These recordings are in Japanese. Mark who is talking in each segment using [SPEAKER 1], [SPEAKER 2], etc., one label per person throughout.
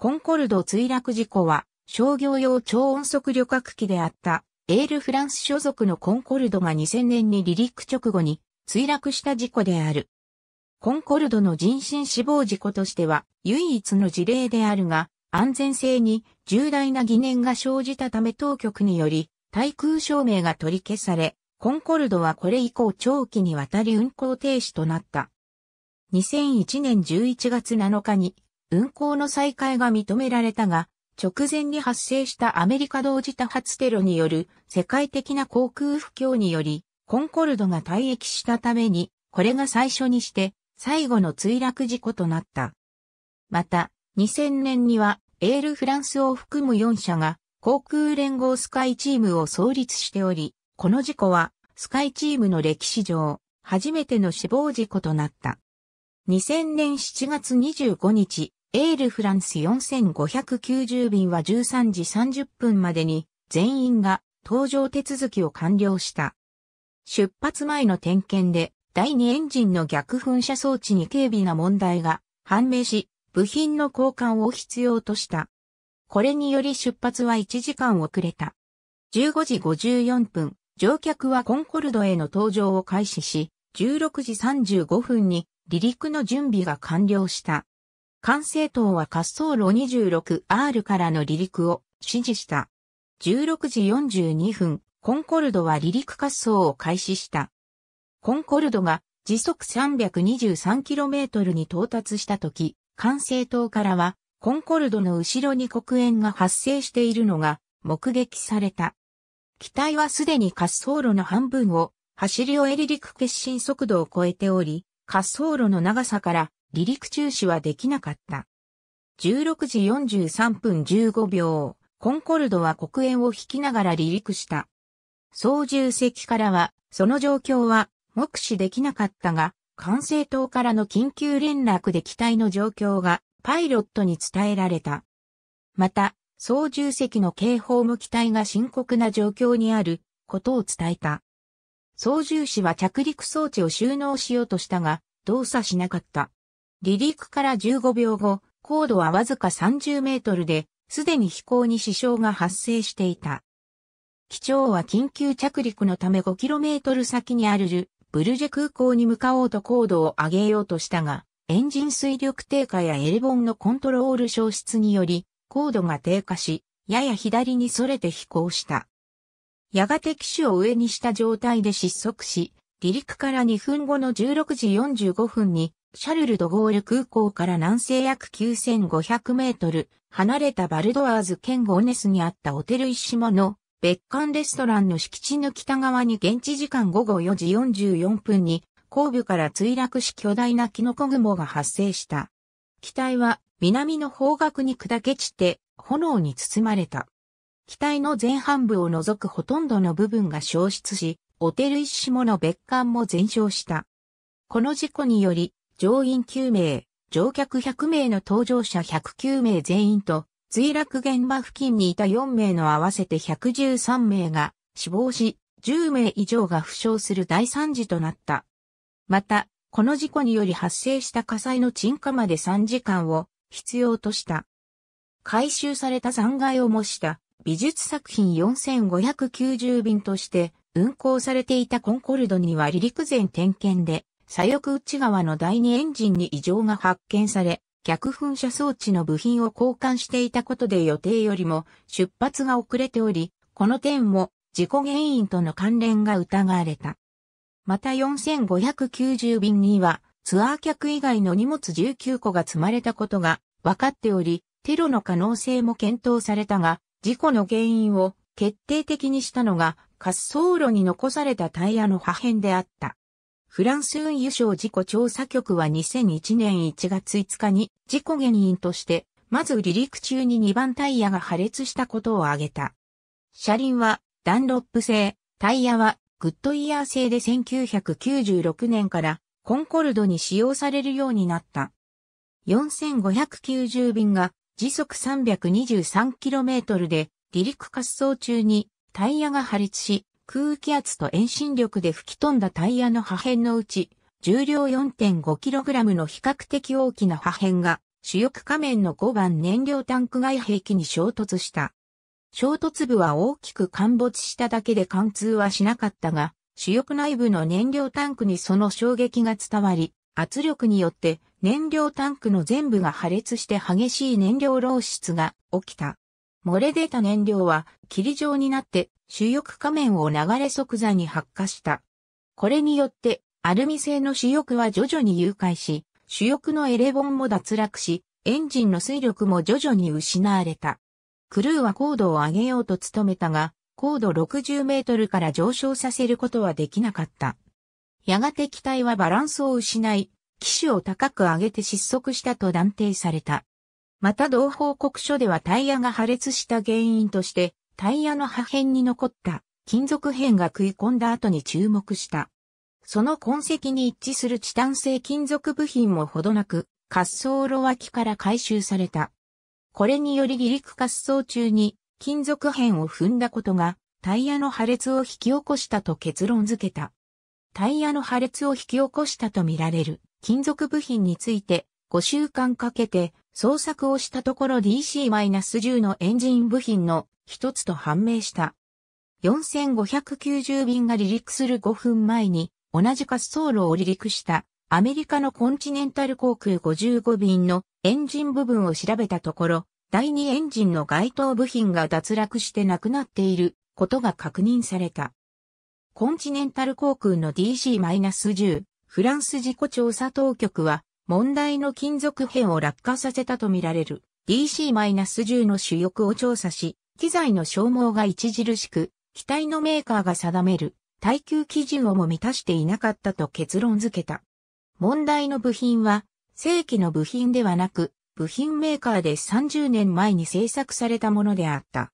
[SPEAKER 1] コンコルド墜落事故は商業用超音速旅客機であったエールフランス所属のコンコルドが2000年に離陸直後に墜落した事故である。コンコルドの人身死亡事故としては唯一の事例であるが、安全性に重大な疑念が生じたため当局により、対空証明が取り消され、コンコルドはこれ以降長期にわたり運航停止となった。2001年11月7日に運行の再開が認められたが、直前に発生したアメリカ同時多発テロによる世界的な航空不況により、コンコルドが退役したために、これが最初にして最後の墜落事故となった。また、2000年にはエールフランスを含む4社が航空連合スカイチームを創立しており、この事故はスカイチームの歴史上初めての死亡事故となった。2000年7月25日、エールフランス4590便は13時30分までに全員が搭乗手続きを完了した。出発前の点検で第2エンジンの逆噴射装置に軽微な問題が判明し、部品の交換を必要とした。これにより出発は1時間遅れた。15時54分、乗客はコンコルドへの搭乗を開始し、16時35分に離陸の準備が完了した。管制塔は滑走路 26R からの離陸を指示した。16時42分、コンコルドは離陸滑走を開始した。コンコルドが時速 323km に到達した時、管制塔からは、コンコルドの後ろに黒煙が発生しているのが目撃された。機体はすでに滑走路の半分を走り終え離陸決心速度を超えており、滑走路の長さから離陸中止はできなかった。16時43分15秒、コンコルドは黒煙を引きながら離陸した。操縦席からは、その状況は目視できなかったが、管制塔からの緊急連絡で機体の状況がパイロットに伝えられた。また、操縦席の警報も機体が深刻な状況にあることを伝えた。操縦士は着陸装置を収納しようとしたが、動作しなかった。離陸から15秒後、高度はわずか30メートルで、すでに飛行に支障が発生していた。機長は緊急着陸のため 5km 先にあるル、ブルジェ空港に向かおうと高度を上げようとしたが、エンジン水力低下やエレボンのコントロール消失により、高度が低下し、やや左に逸れて飛行した。やがて機種を上にした状態で失速し、離陸から2分後の16時45分にシャルル・ド・ゴール空港から南西約9500メートル離れたバルドアーズ県ゴネスにあったオテル石モの別館レストランの敷地の北側に現地時間午後4時44分に後部から墜落し巨大なキノコ雲が発生した。機体は南の方角に砕け散って炎に包まれた。機体の前半部を除くほとんどの部分が消失し、オテル石モの別館も全焼した。この事故により、乗員9名、乗客100名の搭乗者109名全員と、墜落現場付近にいた4名の合わせて113名が死亡し、10名以上が負傷する大惨事となった。また、この事故により発生した火災の鎮火まで3時間を必要とした。回収された残骸を模した美術作品4590便として運行されていたコンコルドには離陸前点検で左翼内側の第二エンジンに異常が発見され、逆噴射装置の部品を交換していたことで予定よりも出発が遅れており、この点も事故原因との関連が疑われた。また4590便にはツアー客以外の荷物19個が積まれたことが分かっており、テロの可能性も検討されたが、事故の原因を決定的にしたのが滑走路に残されたタイヤの破片であった。フランス運輸省事故調査局は2001年1月5日に事故原因として、まず離陸中に2番タイヤが破裂したことを挙げた。車輪はダンロップ製、タイヤはグッドイヤー製で1996年からコンコルドに使用されるようになった。4590便が時速 323km で離陸滑走中にタイヤが破裂し、空気圧と遠心力で吹き飛んだタイヤの破片のうち、重量 4.5kg の比較的大きな破片が主翼仮面の5番燃料タンク外壁に衝突した。衝突部は大きく陥没しただけで貫通はしなかったが、主翼内部の燃料タンクにその衝撃が伝わり、圧力によって燃料タンクの全部が破裂して激しい燃料漏出が起きた。漏れ出た燃料は霧状になって主翼仮面を流れ即座に発火した。これによってアルミ製の主翼は徐々に誘拐し、主翼のエレボンも脱落し、エンジンの水力も徐々に失われた。クルーは高度を上げようと努めたが、高度60メートルから上昇させることはできなかった。やがて機体はバランスを失い、機種を高く上げて失速したと断定された。また同報告書ではタイヤが破裂した原因として、タイヤの破片に残った金属片が食い込んだ後に注目した。その痕跡に一致するチタン製金属部品もほどなく、滑走路脇から回収された。これにより離陸滑走中に金属片を踏んだことがタイヤの破裂を引き起こしたと結論付けた。タイヤの破裂を引き起こしたとみられる金属部品について5週間かけて捜索をしたところ DC-10 のエンジン部品の一つと判明した。4590便が離陸する5分前に同じ滑走路を離陸したアメリカのコンチネンタル航空55便のエンジン部分を調べたところ、第2エンジンの該当部品が脱落してなくなっていることが確認された。コンチネンタル航空の DC-10 フランス事故調査当局は問題の金属片を落下させたとみられる DC-10 の主翼を調査し、機材の消耗が著しく、機体のメーカーが定める耐久基準をも満たしていなかったと結論付けた。問題の部品は、正規の部品ではなく、部品メーカーで30年前に製作されたものであった。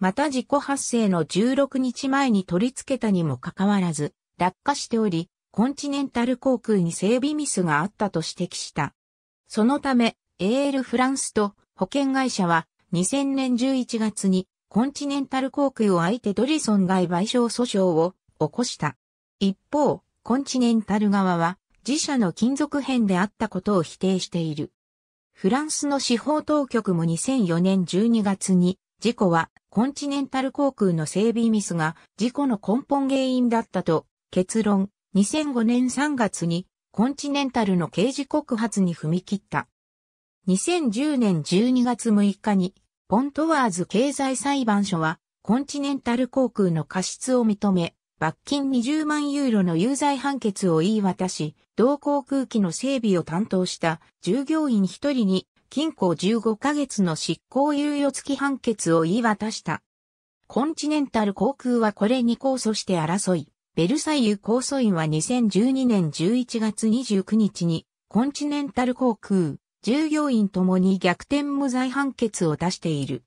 [SPEAKER 1] また事故発生の16日前に取り付けたにもかかわらず、落下しており、コンチネンタル航空に整備ミスがあったと指摘した。そのため、AL フランスと保険会社は2000年11月にコンチネンタル航空を相手ドリソン外賠償訴訟を起こした。一方、コンチネンタル側は自社の金属片であったことを否定している。フランスの司法当局も2004年12月に事故はコンチネンタル航空の整備ミスが事故の根本原因だったと結論2005年3月にコンチネンタルの刑事告発に踏み切った。2010年12月6日にポントワーズ経済裁判所はコンチネンタル航空の過失を認め、罰金20万ユーロの有罪判決を言い渡し、同航空機の整備を担当した従業員1人に禁錮15ヶ月の執行猶予付き判決を言い渡した。コンチネンタル航空はこれに控訴して争い、ベルサイユ構想院は2012年11月29日に、コンチネンタル航空、従業員ともに逆転無罪判決を出している。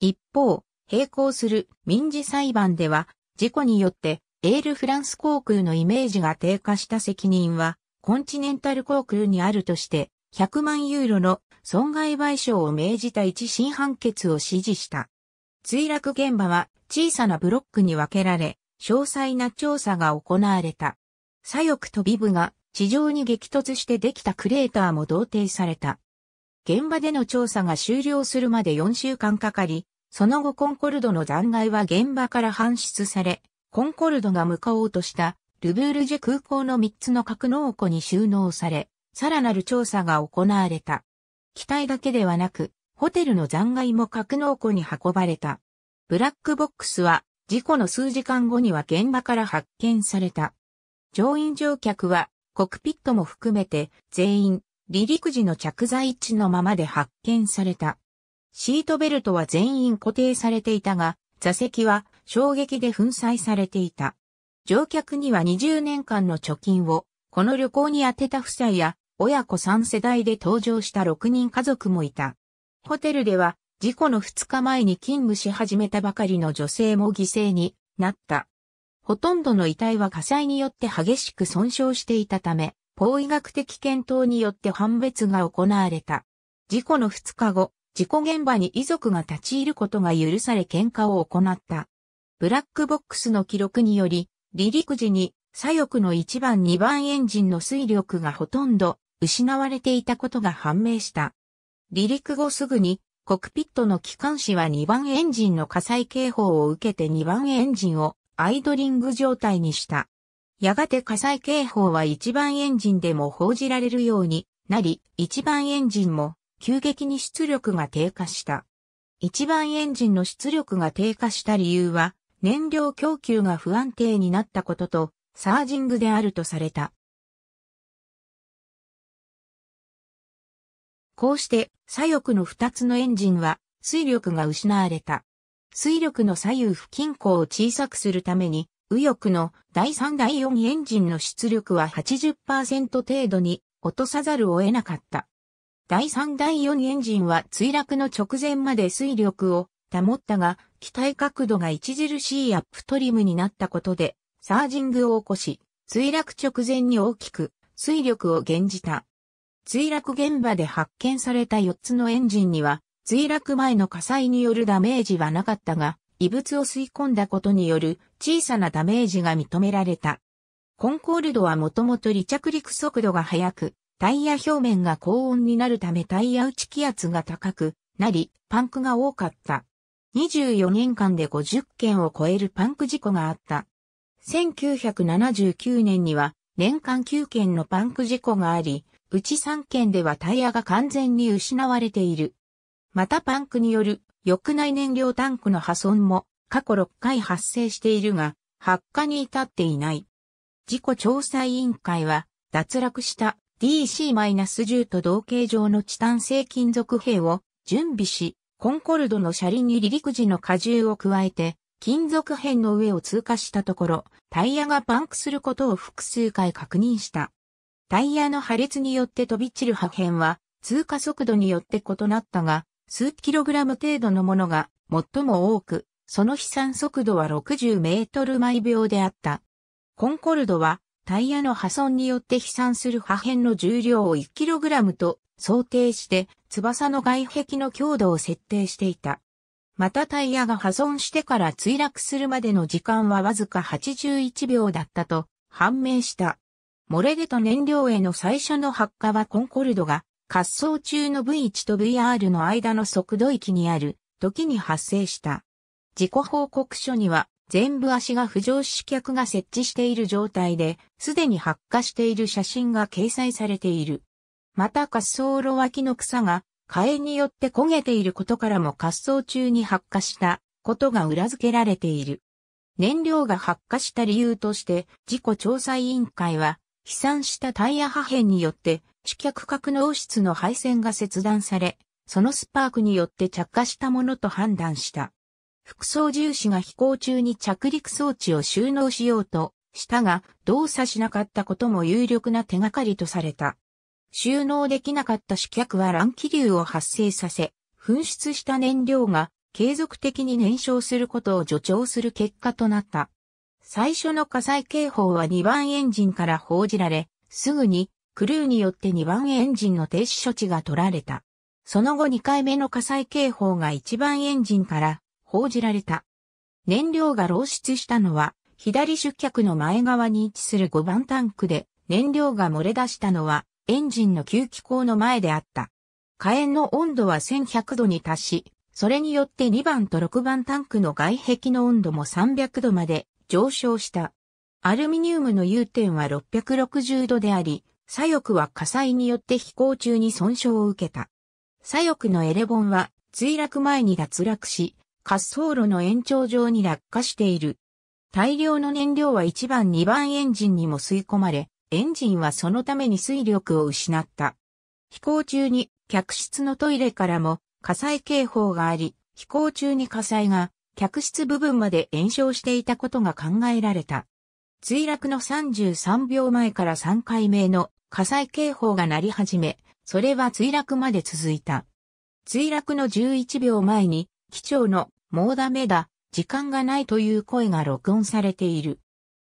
[SPEAKER 1] 一方、並行する民事裁判では、事故によってエールフランス航空のイメージが低下した責任は、コンチネンタル航空にあるとして、100万ユーロの損害賠償を命じた一審判決を支持した。墜落現場は小さなブロックに分けられ、詳細な調査が行われた。左翼とビブが地上に激突してできたクレーターも同定された。現場での調査が終了するまで4週間かかり、その後コンコルドの残骸は現場から搬出され、コンコルドが向かおうとしたルブールジェ空港の3つの格納庫に収納され、さらなる調査が行われた。機体だけではなく、ホテルの残骸も格納庫に運ばれた。ブラックボックスは事故の数時間後には現場から発見された。乗員乗客はコクピットも含めて全員離陸時の着座位置のままで発見された。シートベルトは全員固定されていたが、座席は衝撃で粉砕されていた。乗客には20年間の貯金を、この旅行に当てた夫妻や、親子3世代で登場した6人家族もいた。ホテルでは、事故の2日前に勤務し始めたばかりの女性も犠牲になった。ほとんどの遺体は火災によって激しく損傷していたため、法医学的検討によって判別が行われた。事故の2日後、事故現場に遺族が立ち入ることが許され喧嘩を行った。ブラックボックスの記録により、離陸時に左翼の1番2番エンジンの水力がほとんど失われていたことが判明した。離陸後すぐにコクピットの機関士は2番エンジンの火災警報を受けて2番エンジンをアイドリング状態にした。やがて火災警報は1番エンジンでも報じられるようになり、1番エンジンも急激に出力が低下した。1番エンジンの出力が低下した理由は、燃料供給が不安定になったことと、サージングであるとされた。こうして左翼の二つのエンジンは水力が失われた。水力の左右不均衡を小さくするために、右翼の第3第4エンジンの出力は80%程度に落とさざるを得なかった。第3第4エンジンは墜落の直前まで水力を保ったが、機体角度が著しいアップトリムになったことで、サージングを起こし、墜落直前に大きく水力を減じた。墜落現場で発見された4つのエンジンには、墜落前の火災によるダメージはなかったが、異物を吸い込んだことによる小さなダメージが認められた。コンコールドはもともと離着陸速度が速く、タイヤ表面が高温になるためタイヤ打ち気圧が高くなり、パンクが多かった。24年間で50件を超えるパンク事故があった。1979年には年間9件のパンク事故があり、うち3件ではタイヤが完全に失われている。またパンクによる翼内燃料タンクの破損も過去6回発生しているが、発火に至っていない。事故調査委員会は、脱落した DC-10 と同型上のチタン製金属兵を準備し、コンコルドの車輪に離陸時の荷重を加えて、金属片の上を通過したところ、タイヤがパンクすることを複数回確認した。タイヤの破裂によって飛び散る破片は通過速度によって異なったが、数キログラム程度のものが最も多く、その飛散速度は60メートル毎秒であった。コンコルドはタイヤの破損によって飛散する破片の重量を1ラムと想定して翼の外壁の強度を設定していた。またタイヤが破損してから墜落するまでの時間はわずか81秒だったと判明した。漏れ出と燃料への最初の発火はコンコルドが滑走中の V1 と VR の間の速度域にある時に発生した。事故報告書には全部足が浮上し脚が設置している状態で、すでに発火している写真が掲載されている。また滑走路脇の草が火炎によって焦げていることからも滑走中に発火したことが裏付けられている。燃料が発火した理由として、事故調査委員会は飛散したタイヤ破片によって、主脚格納室の配線が切断され、そのスパークによって着火したものと判断した。副操縦士が飛行中に着陸装置を収納しようとしたが、動作しなかったことも有力な手がかりとされた。収納できなかった主脚は乱気流を発生させ、噴出した燃料が継続的に燃焼することを助長する結果となった。最初の火災警報は2番エンジンから報じられ、すぐにクルーによって2番エンジンの停止処置が取られた。その後2回目の火災警報が1番エンジンから報じられた。燃料が漏出したのは、左出脚の前側に位置する5番タンクで、燃料が漏れ出したのは、エンジンの吸気口の前であった。火炎の温度は1100度に達し、それによって2番と6番タンクの外壁の温度も300度まで上昇した。アルミニウムの融点は660度であり、左翼は火災によって飛行中に損傷を受けた。左翼のエレボンは墜落前に脱落し、滑走路の延長上に落下している。大量の燃料は1番2番エンジンにも吸い込まれ、エンジンはそのために水力を失った。飛行中に客室のトイレからも火災警報があり、飛行中に火災が客室部分まで延焼していたことが考えられた。墜落の33秒前から3回目の火災警報が鳴り始め、それは墜落まで続いた。墜落の11秒前に、機長のもうダメだ、時間がないという声が録音されている。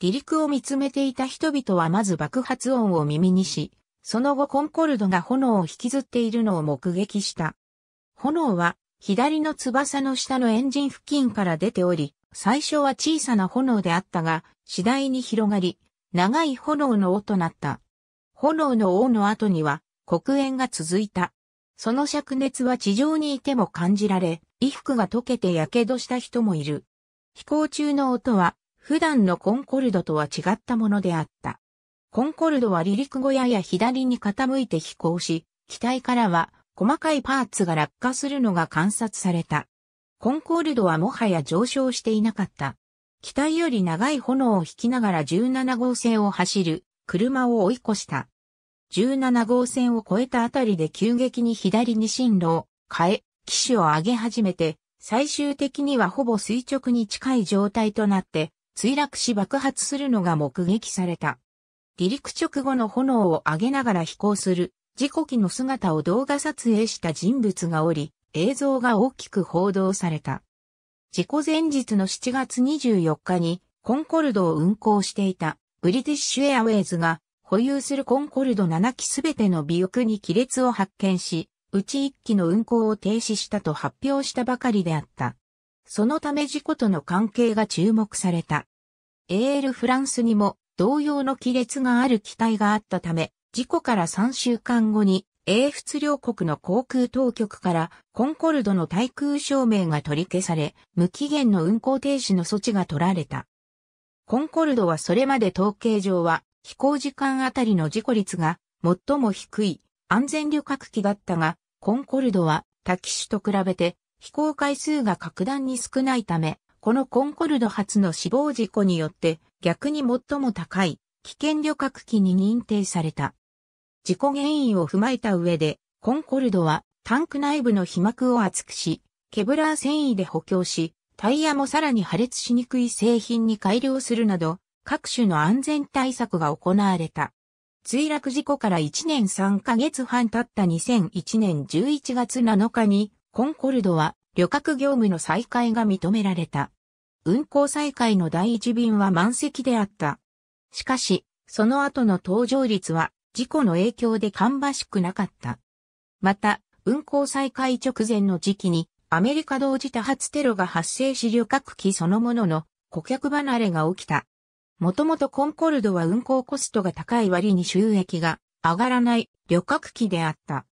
[SPEAKER 1] 離陸を見つめていた人々はまず爆発音を耳にし、その後コンコルドが炎を引きずっているのを目撃した。炎は左の翼の下のエンジン付近から出ており、最初は小さな炎であったが、次第に広がり、長い炎の王となった。炎の王の後には、黒煙が続いた。その灼熱は地上にいても感じられ、衣服が溶けて火傷した人もいる。飛行中の音は、普段のコンコルドとは違ったものであった。コンコルドは離陸小屋や左に傾いて飛行し、機体からは細かいパーツが落下するのが観察された。コンコールドはもはや上昇していなかった。機体より長い炎を引きながら17号線を走る車を追い越した。17号線を越えたあたりで急激に左に進路を変え、機種を上げ始めて、最終的にはほぼ垂直に近い状態となって、墜落し爆発するのが目撃された。離陸直後の炎を上げながら飛行する事故機の姿を動画撮影した人物がおり、映像が大きく報道された。事故前日の7月24日にコンコルドを運航していたブリティッシュエアウェイズが保有するコンコルド7機すべての尾翼に亀裂を発見し、うち1機の運航を停止したと発表したばかりであった。そのため事故との関係が注目された。AL フランスにも同様の亀裂がある機体があったため、事故から3週間後に、英仏両国の航空当局からコンコルドの対空証明が取り消され、無期限の運航停止の措置が取られた。コンコルドはそれまで統計上は飛行時間あたりの事故率が最も低い安全旅客機だったが、コンコルドは他機種と比べて飛行回数が格段に少ないため、このコンコルド初の死亡事故によって逆に最も高い危険旅客機に認定された。事故原因を踏まえた上で、コンコルドはタンク内部の被膜を厚くし、ケブラー繊維で補強し、タイヤもさらに破裂しにくい製品に改良するなど、各種の安全対策が行われた。墜落事故から1年3ヶ月半経った2001年11月7日に、コンコルドは旅客業務の再開が認められた。運航再開の第一便は満席であった。しかし、その後の登場率は事故の影響で芳しくなかった。また、運行再開直前の時期にアメリカ同時多発テロが発生し旅客機そのものの顧客離れが起きた。もともとコンコルドは運行コストが高い割に収益が上がらない旅客機であった。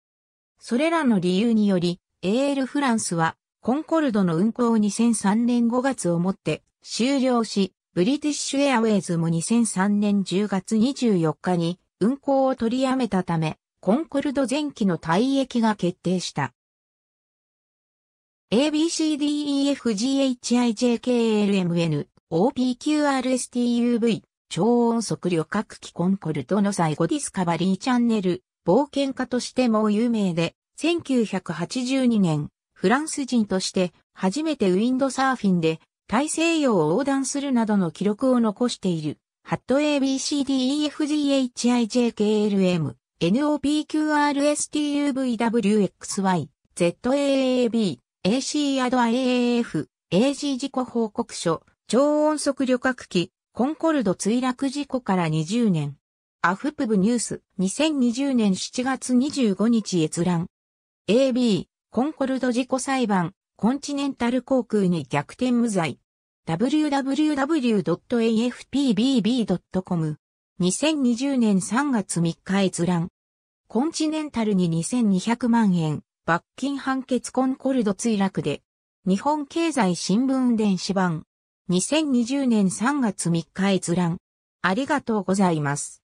[SPEAKER 1] それらの理由により、AL フランスはコンコルドの運行を2003年5月をもって終了し、ブリティッシュエアウェイズも2003年10月24日に運航を取りやめたため、コンコルド前期の退役が決定した。ABCDEFGHIJKLMN OPQRSTUV 超音速旅客機コンコルドの最後ディスカバリーチャンネル冒険家としても有名で1982年フランス人として初めてウィンドサーフィンで大西洋を横断するなどの記録を残している、ハット ABCDEFGHIJKLM、NOPQRSTUVWXY、ZAAB、AC&IAF、AG 事故報告書、超音速旅客機、コンコルド墜落事故から20年。アフプブニュース、2020年7月25日閲覧。AB、コンコルド事故裁判、コンチネンタル航空に逆転無罪。www.afpbb.com 2020年3月3日閲覧。コンチネンタルに2200万円、罰金判決コンコルド墜落で。日本経済新聞電子版。2020年3月3日閲覧。ありがとうございます。